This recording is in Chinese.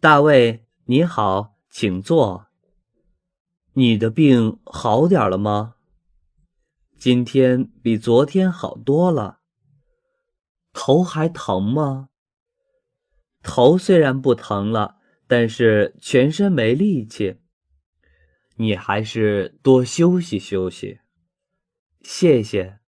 大卫，你好，请坐。你的病好点了吗？今天比昨天好多了。头还疼吗？头虽然不疼了，但是全身没力气。你还是多休息休息。谢谢。